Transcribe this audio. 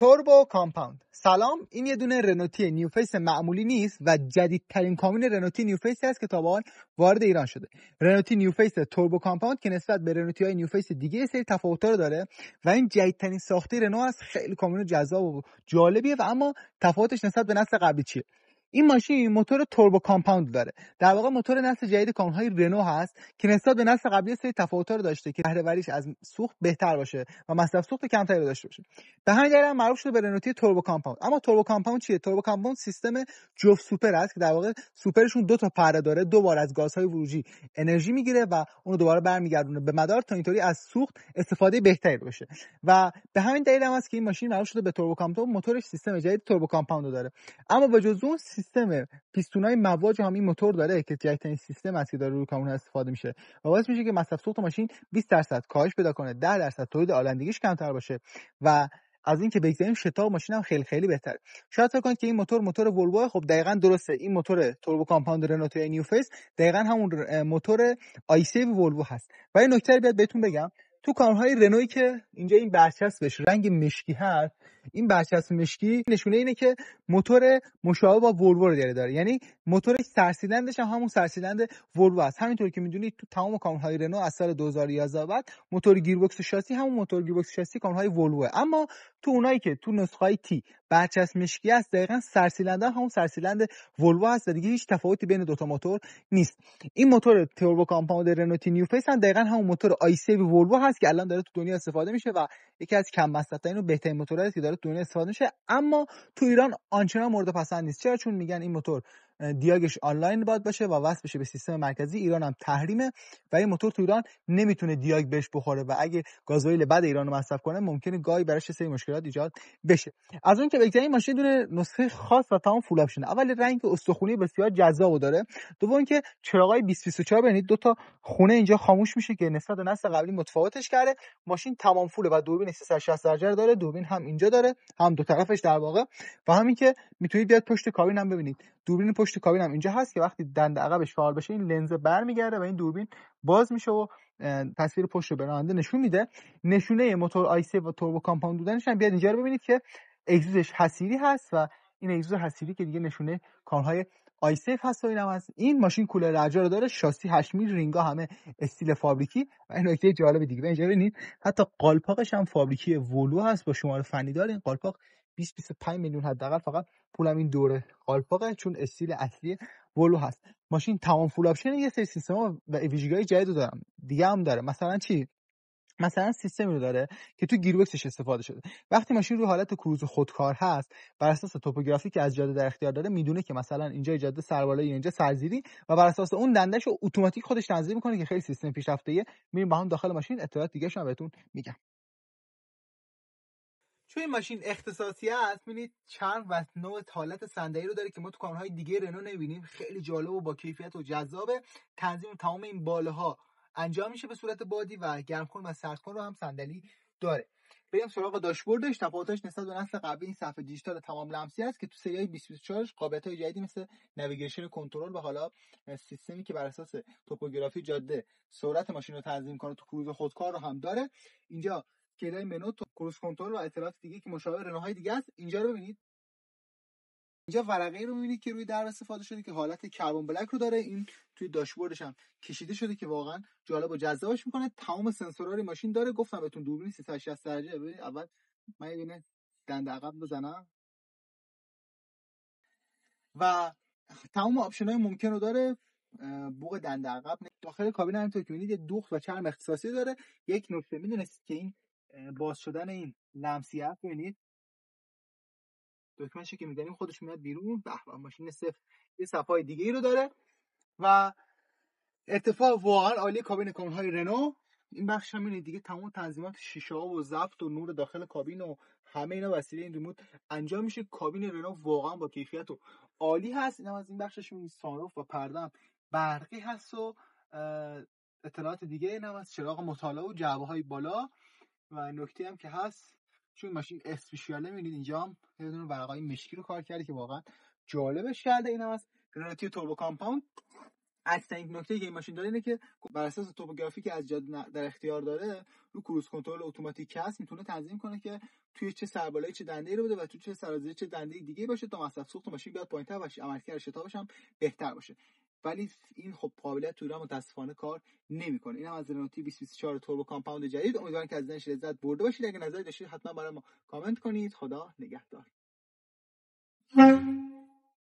توربو کامپاوند سلام این یه دونه رنوتی نیوفیس معمولی نیست و جدیدترین کامین رنوتی نیوفیسی است که تا به وارد ایران شده رنوتی نیوفیس توربو کامپاوند که نسبت به رنوتی های نیوفیس دیگه سری تفاوت‌ها رو داره و این جدیدترین ساخته رنو است خیلی کامین جذاب و جالبیه و اما تفاوتش نسبت به نسل قبلی چیه این ماشین موتور توربو کامپاند داره در واقع موتور نسل جدید های رنو هست که نسبت به نسل قبلی سری تفاوت رو داشته که بهره‌وریش از سوخت بهتر باشه و مصرف سوخت کمتری داشته باشه به همین دلیل هم معروف شده به رنوتی توربو کامپاند اما توربو کامپاند چیه توربو کامپاند سیستم جفت سوپر است که در واقع سوپرشون دو تا پره داره دو بار از گازهای ورودی انرژی میگیره و اون رو دوباره برمیگردونه به مدار تا اینطوری از سوخت استفاده بهتری باشه و به همین دلیل هم است که این ماشین معروف شده به توربو کامپاند موتورش سیستم جدید توربو کامپاند داره اما به اون سیستم پیستونای مواج هم این موتور داره که این یعنی سیستم است که داره روی کامون استفاده میشه و باعث میشه که مصرف سوخت ماشین 20 درصد کاهش پیدا کنه 10 درصد تولید آلندگیش کمتر باشه و از اینکه بگذاریم شتاب ماشین هم خیلی خیلی بهتر شاید فکر کنید که این موتور موتور ولوو خب دقیقا درسته این موتور توربو کامپاند رنو توی نیو فیس دقیقا همون موتور آیسیو ولوو هست ولی نکته بیاد بهتون بگم تو کامرهای رنوی که اینجا این برچسب بهش رنگ مشکی هست این برچسب مشکی نشونه اینه که موتور مشابه با ولوو داره داره یعنی موتورش سرسیلندش هم همون سرسیلند ولوو است همینطور که میدونید تو تمام کامرهای رنو از سال 2011 بعد موتور گیربکس شاسی همون موتور گیربکس شاسی کامرهای ولوو اما تو اونایی که تو نسخه های تی برچسب مشکی است دقیقا سرسیلند همون سرسیلند ولوو است دیگه هیچ تفاوتی بین دوتا موتور نیست این موتور توربو کامپاوند رنو تی نیو فیس هم دقیقا همون موتور آی 7 ولوو که الان داره تو دنیا استفاده میشه و یکی از کم مصرف‌ترین و بهترین موتورهایی که داره تو دنیا استفاده میشه اما تو ایران آنچنان مورد پسند نیست چرا چون میگن این موتور دیاگش آنلاین باید باشه و وصل بشه به سیستم مرکزی ایران هم تحریمه و این موتور تو ایران نمیتونه دیاگ بهش بخوره و اگه گازوئیل بعد ایران رو مصرف کنه ممکنه گای براش سری مشکلات ایجاد بشه از اون که بگذریم ماشین دونه نسخه خاص و تمام فول آپشن اول رنگ استخونی بسیار جذاب داره دوم اینکه چراغای 2024 ببینید دو تا خونه اینجا خاموش میشه که نسبت به نسل قبلی متفاوتش کرده ماشین تمام فوله و دوربین 360 درجه داره دوربین هم اینجا داره هم دو طرفش در واقع و همین که میتونید بیاد پشت کابین هم ببینید دوربین پشت کابین هم اینجا هست که وقتی دند عقبش فعال بشه این لنز برمیگرده و این دوربین باز میشه و تصویر پشت رو به نشون میده نشونه موتور سی و توربو کامپاند بودنش هم بیاد اینجا رو ببینید که اگزوزش حسیری هست و این اگزوز حسیری که دیگه نشونه کارهای آی سیف هست و این هم هست این ماشین کوله رجا رو داره شاسی 8 میل رینگا همه استیل فابریکی و این نکته جالب دیگه اینجا ببینید حتی قالپاقش هم فابریکی ولو هست با شماره فنی داره این قالپاق 20 25 میلیون حداقل فقط پولم این دوره قالپاقه چون استیل اصلی ولو هست ماشین تمام فول آپشن یه سری سیستم و ویژگی‌های جدید دارم دیگه هم داره مثلا چی مثلا سیستمی رو داره که تو گیروکسش استفاده شده وقتی ماشین رو حالت کروز خودکار هست بر اساس توپوگرافی که از جاده در اختیار داره میدونه که مثلا اینجا جاده یا اینجا سرزیری و بر اساس اون دندش رو اتوماتیک خودش تنظیم میکنه که خیلی سیستم ایه میریم با هم داخل ماشین اطلاعات دیگه شما بهتون میگم این ماشین اختصاصی است میبینید چند و نوع حالت صندلی رو داره که ما تو کارهای دیگه رنو نمیبینیم خیلی جالب و با کیفیت و جذابه تنظیم تمام این ها انجام میشه به صورت بادی و گرمکن و کن رو هم صندلی داره بریم سراغ داشبوردش تفاوتش نسبت به نسل قبلی این صفحه دیجیتال تمام لمسی است که تو سری 2024 قابلیت های جدیدی مثل نویگیشن کنترل و حالا سیستمی که بر اساس توپوگرافی جاده سرعت ماشین رو تنظیم کنه تو کروز خودکار رو هم داره اینجا کلای منو کروز کنترل و اطلاعات دیگه که مشابه های دیگه است اینجا رو ببینید اینجا ورقه رو میبینید که روی در استفاده شده که حالت کربن بلک رو داره این توی داشبوردش هم کشیده شده که واقعا جالب و جذابش میکنه تمام سنسورهای ماشین داره گفتم بهتون دوربین 360 درجه ببینید اول من یه دونه دنده عقب بزنم و تمام آپشن های ممکن رو داره بوق دنده عقب داخل کابین همینطور که میبینید یه دوخت و چرم اختصاصی داره یک نکته میدونستید که این باز شدن این لمسیت ببینید دکمه که میزنیم خودش میاد بیرون به ماشین صفر یه صفحه دیگه ای رو داره و اتفاق واقعا عالی کابین کامون های رنو این بخش هم دیگه تمام تنظیمات شیشه ها و ضبط و نور داخل کابین و همه اینا وسیله این ریموت انجام میشه کابین رنو واقعا با کیفیت و عالی هست اینم از این بخشش این سانروف و پردم برقی هست و اطلاعات دیگه هم از چراغ مطالعه و جعبه های بالا و نکته هم که هست چون ماشین اسپیشیاله میبینید اینجا هم یه دونه مشکی رو کار کرده که واقعا جالبش کرده این هست رلاتیو توربو کامپاوند از این نکته که این ماشین داره اینه که بر اساس توپوگرافی که از جد در اختیار داره رو کروز کنترل اتوماتیک هست میتونه تنظیم کنه که توی چه سربالایی چه دنده رو بده و توی چه سرازیری چه دنده‌ای دیگه باشه تا مصرف سوخت ماشین بیاد پایین‌تر باشه عملکرد شتابش هم بهتر باشه ولی این خب قابلیت تو ایران متاسفانه کار نمیکنه اینم از رنوتی 2024 توربو کامپاوند جدید امیدوارم که از این لذت برده باشید اگه نظری داشتید حتما برای ما کامنت کنید خدا نگهدار